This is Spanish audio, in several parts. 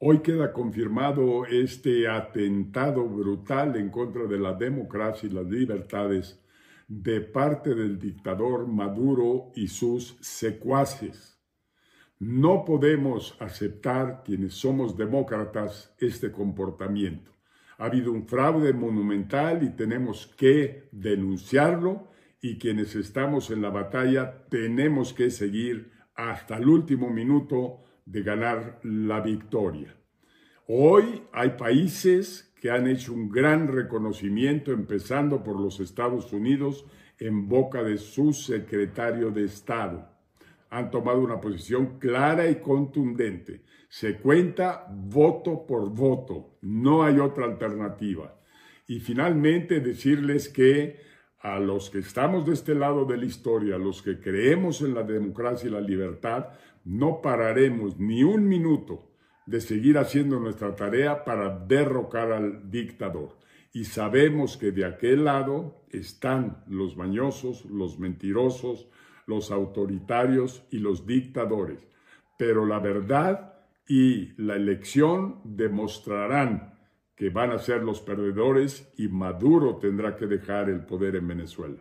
Hoy queda confirmado este atentado brutal en contra de la democracia y las libertades de parte del dictador Maduro y sus secuaces. No podemos aceptar, quienes somos demócratas, este comportamiento. Ha habido un fraude monumental y tenemos que denunciarlo y quienes estamos en la batalla tenemos que seguir hasta el último minuto de ganar la victoria. Hoy hay países que han hecho un gran reconocimiento, empezando por los Estados Unidos, en boca de su secretario de Estado. Han tomado una posición clara y contundente. Se cuenta voto por voto, no hay otra alternativa. Y finalmente decirles que a los que estamos de este lado de la historia, a los que creemos en la democracia y la libertad, no pararemos ni un minuto de seguir haciendo nuestra tarea para derrocar al dictador. Y sabemos que de aquel lado están los mañosos, los mentirosos, los autoritarios y los dictadores. Pero la verdad y la elección demostrarán que van a ser los perdedores y Maduro tendrá que dejar el poder en Venezuela.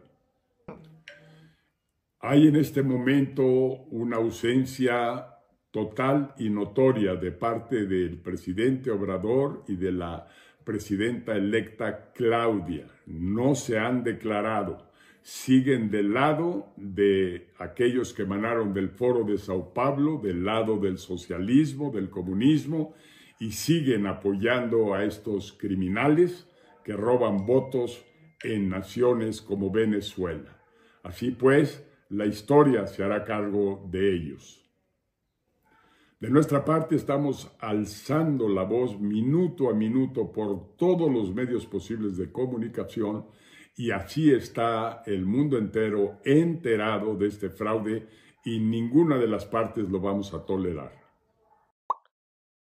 Hay en este momento una ausencia total y notoria de parte del presidente Obrador y de la presidenta electa Claudia. No se han declarado. Siguen del lado de aquellos que emanaron del foro de Sao Paulo, del lado del socialismo, del comunismo y siguen apoyando a estos criminales que roban votos en naciones como Venezuela. Así pues, la historia se hará cargo de ellos. De nuestra parte estamos alzando la voz minuto a minuto por todos los medios posibles de comunicación y así está el mundo entero enterado de este fraude y ninguna de las partes lo vamos a tolerar.